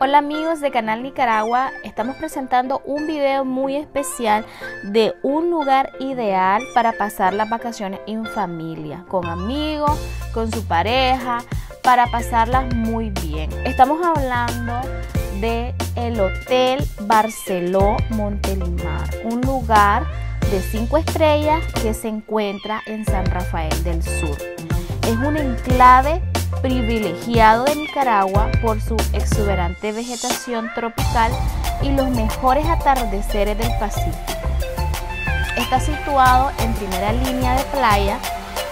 Hola amigos de Canal Nicaragua, estamos presentando un video muy especial de un lugar ideal para pasar las vacaciones en familia, con amigos, con su pareja, para pasarlas muy bien. Estamos hablando de el Hotel Barceló Montelimar, un lugar de 5 estrellas que se encuentra en San Rafael del Sur. Es un enclave privilegiado de Nicaragua por su exuberante vegetación tropical y los mejores atardeceres del Pacífico. Está situado en primera línea de playa.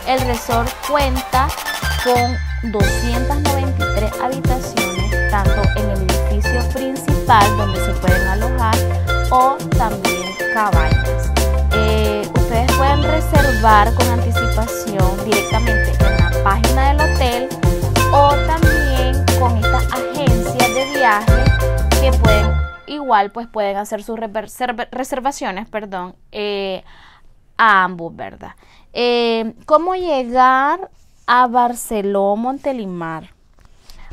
El resort cuenta con 293 habitaciones, tanto en el edificio principal donde se pueden alojar o también cabañas. Eh, ustedes pueden reservar con anticipación directamente pues pueden hacer sus reservaciones, perdón, eh, a ambos, ¿verdad? Eh, ¿Cómo llegar a Barceló, Montelimar?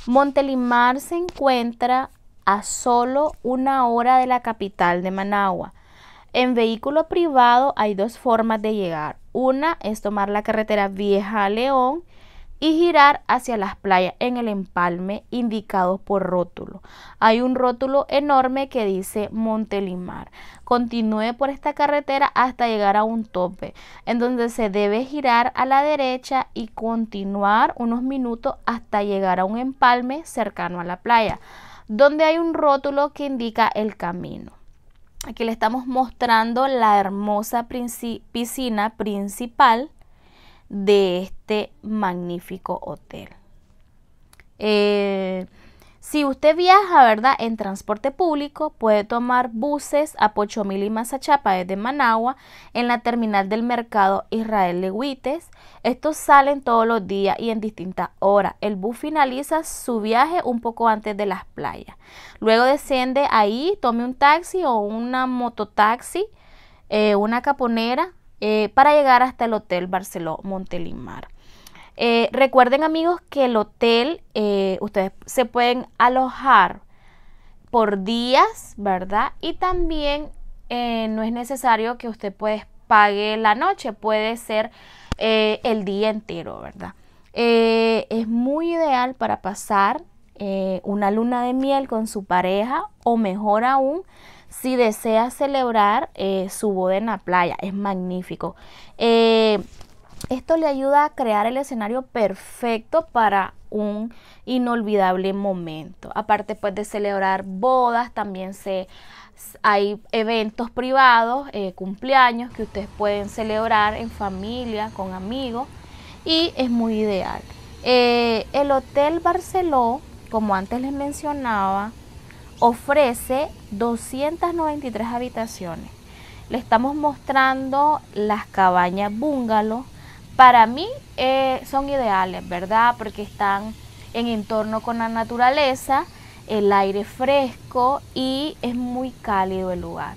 Montelimar se encuentra a solo una hora de la capital de Managua. En vehículo privado hay dos formas de llegar. Una es tomar la carretera Vieja a León y girar hacia las playas en el empalme indicado por rótulo. Hay un rótulo enorme que dice Montelimar. Continúe por esta carretera hasta llegar a un tope, en donde se debe girar a la derecha y continuar unos minutos hasta llegar a un empalme cercano a la playa, donde hay un rótulo que indica el camino. Aquí le estamos mostrando la hermosa piscina principal de este magnífico hotel. Eh, si usted viaja, ¿verdad? En transporte público, puede tomar buses a Pochomil y Mazachapa desde Managua en la terminal del mercado Israel Leguites. Estos salen todos los días y en distintas horas. El bus finaliza su viaje un poco antes de las playas. Luego desciende ahí, tome un taxi o una mototaxi, eh, una caponera eh, para llegar hasta el Hotel Barceló Montelimar. Eh, recuerden amigos que el hotel, eh, ustedes se pueden alojar por días, ¿verdad? Y también no es necesario que usted pues pague la noche, puede ser el día entero, ¿verdad? es muy ideal para pasar una luna de miel con su pareja o mejor aún si desea celebrar eh, su boda en la playa. Es magnífico. Eh, esto le ayuda a crear el escenario perfecto para un inolvidable momento. Aparte pues de celebrar bodas, también hay eventos privados, eh, cumpleaños que ustedes pueden celebrar en familia, con amigos y es muy ideal. el Hotel Barceló, como antes les mencionaba, ofrece 293 habitaciones. Le estamos mostrando las cabañas bungalow. Para mí eh, son ideales, ¿verdad? Porque están en entorno con la naturaleza, el aire fresco y es muy cálido el lugar.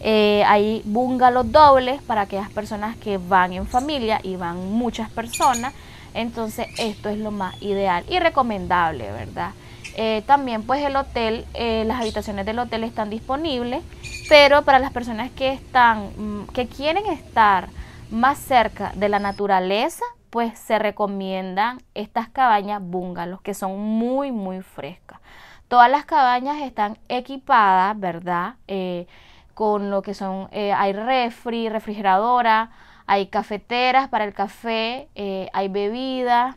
Eh, hay bungalows dobles para aquellas personas que van en familia y van muchas personas. Entonces esto es lo más ideal y recomendable, ¿verdad? Eh, también pues el hotel, eh, las habitaciones del hotel están disponibles, pero para las personas que están, mm, que quieren estar más cerca de la naturaleza, pues se recomiendan estas cabañas bungalows que son muy muy frescas. Todas las cabañas están equipadas, ¿verdad? Eh, con lo que son, hay refri, refrigeradora, hay cafeteras para el café, hay bebidas,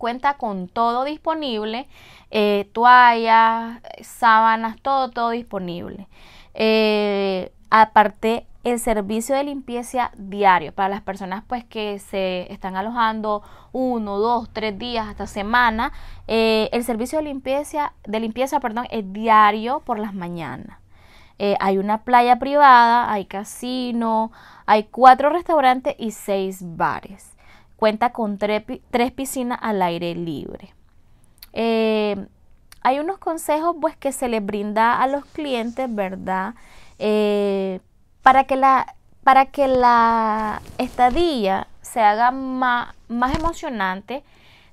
cuenta con todo disponible, eh, toallas, sábanas, todo, todo disponible. Eh, aparte, el servicio de limpieza diario para las personas pues que se están alojando uno, dos, tres días hasta semana. Eh, el servicio de limpieza, de limpieza perdón, es diario por las mañanas. hay una playa privada, hay casino, hay cuatro restaurantes y seis bares. Cuenta con tres, piscinas al aire libre. Eh, hay unos consejos pues que se les brinda a los clientes, ¿verdad? Eh, para, que la, para que la estadía se haga más, emocionante,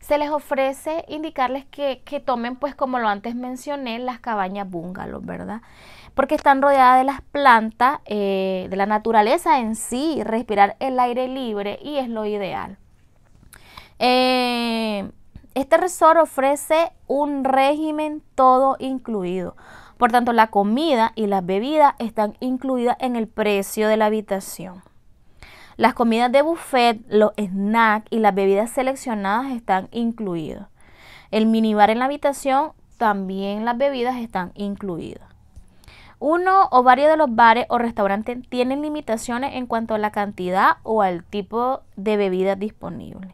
se les ofrece indicarles que, tomen, pues como lo antes mencioné, las cabañas bungalows, ¿verdad? Porque están rodeadas de las plantas, eh, de la naturaleza en sí, respirar el aire libre y es lo ideal. Eh, este resort ofrece un régimen todo incluido. Por tanto, la comida y las bebidas están incluidas en el precio de la habitación. Las comidas de buffet, los snacks y las bebidas seleccionadas están incluidos. El minibar en la habitación, también las bebidas están incluidas. Uno o varios de los bares o restaurantes tienen limitaciones en cuanto a la cantidad o al tipo de bebidas disponibles.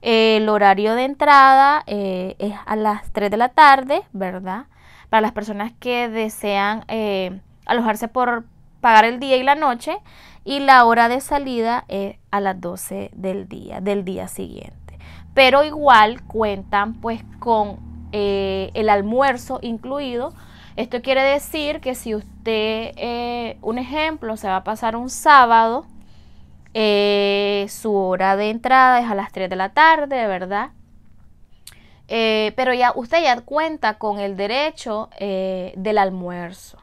El horario de entrada eh, es a las 3 de la tarde, ¿verdad? Para las personas que desean eh, alojarse por pagar el día y la noche. Y la hora de salida es a las 12 del día, del día siguiente. Pero igual cuentan pues con eh, el almuerzo incluido. Esto quiere decir que si usted, un ejemplo, se va a pasar un sábado, eh, su hora de entrada es a las 3 de la tarde, ¿verdad? Eh, pero ya usted ya cuenta con el derecho eh, del almuerzo,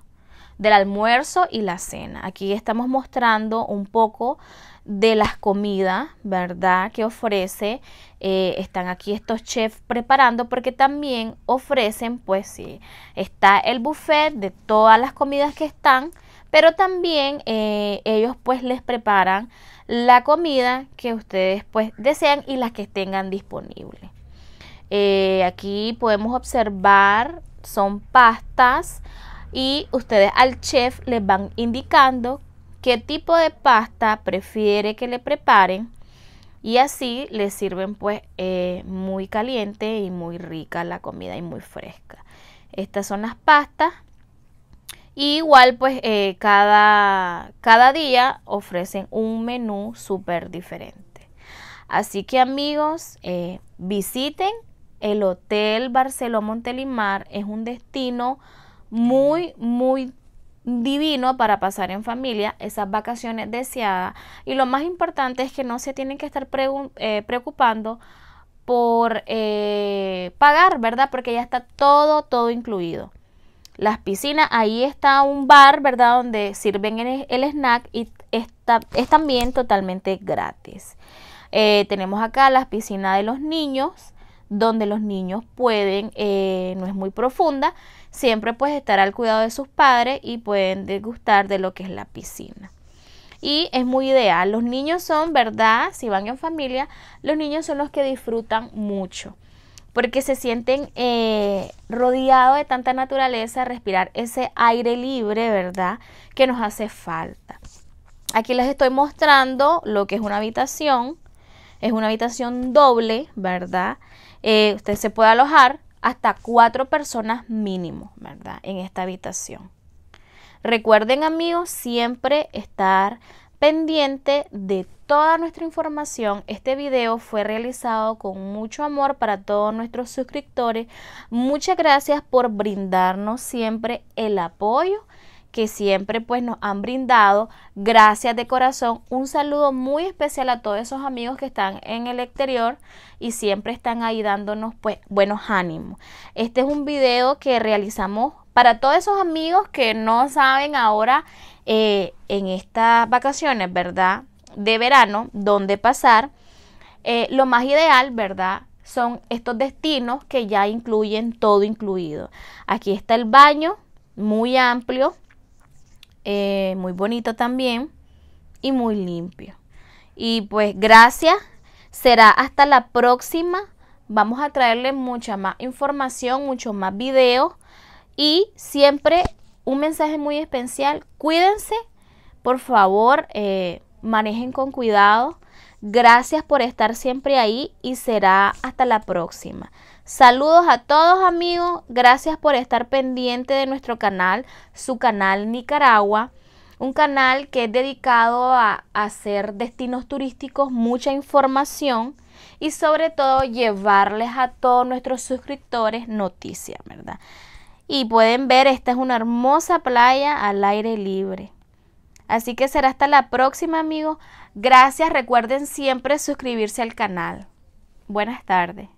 del almuerzo y la cena. Aquí estamos mostrando un poco de las comidas, ¿verdad? Que ofrece, están aquí estos chefs preparando porque también ofrecen, pues sí, está el buffet de todas las comidas que están, pero también ellos pues les preparan la comida que ustedes pues desean y las que tengan disponible. Eh, aquí podemos observar, son pastas y ustedes al chef les van indicando qué tipo de pasta prefiere que le preparen y así les sirven pues eh, muy caliente y muy rica la comida y muy fresca. Estas son las pastas igual pues eh, cada, día ofrecen un menú súper diferente. Así que amigos, eh, visiten el Hotel Barceló Montelimar. Es un destino muy, muy divino para pasar en familia esas vacaciones deseadas. Y lo más importante es que no se tienen que estar eh, preocupando por pagar, ¿verdad? Porque ya está todo, todo incluido las piscinas. Ahí está un bar, ¿verdad? Donde sirven el, snack y está, es también totalmente gratis. Eh, tenemos acá las piscinas de los niños, donde los niños pueden, eh, no es muy profunda, siempre pues estar al cuidado de sus padres y pueden degustar de lo que es la piscina. Y es muy ideal, los niños son, ¿verdad? Si van en familia, los niños son los que disfrutan mucho porque se sienten eh, rodeados de tanta naturaleza, respirar ese aire libre, ¿verdad? Que nos hace falta. Aquí les estoy mostrando lo que es una habitación. Es una habitación doble, ¿verdad? Eh, usted se puede alojar hasta cuatro personas mínimo, ¿verdad? En esta habitación. Recuerden amigos, siempre estar pendiente de toda nuestra información. Este video fue realizado con mucho amor para todos nuestros suscriptores. Muchas gracias por brindarnos siempre el apoyo que siempre pues nos han brindado. Gracias de corazón. Un saludo muy especial a todos esos amigos que están en el exterior y siempre están ahí dándonos pues buenos ánimos. Este es un video que realizamos para todos esos amigos que no saben ahora eh, en estas vacaciones, ¿verdad? De verano, dónde pasar, eh, lo más ideal, ¿verdad? Son estos destinos que ya incluyen todo incluido. Aquí está el baño, muy amplio, eh, muy bonito también y muy limpio. Y pues gracias, será hasta la próxima. Vamos a traerles mucha más información, muchos más videos y siempre un mensaje muy especial, cuídense, por favor, eh, manejen con cuidado. Gracias por estar siempre ahí y será hasta la próxima. Saludos a todos amigos, gracias por estar pendiente de nuestro canal, su canal Nicaragua, un canal que es dedicado a hacer destinos turísticos, mucha información y sobre todo llevarles a todos nuestros suscriptores noticias, ¿verdad? y pueden ver, esta es una hermosa playa al aire libre. Así que será hasta la próxima amigos. Gracias, recuerden siempre suscribirse al canal. Buenas tardes.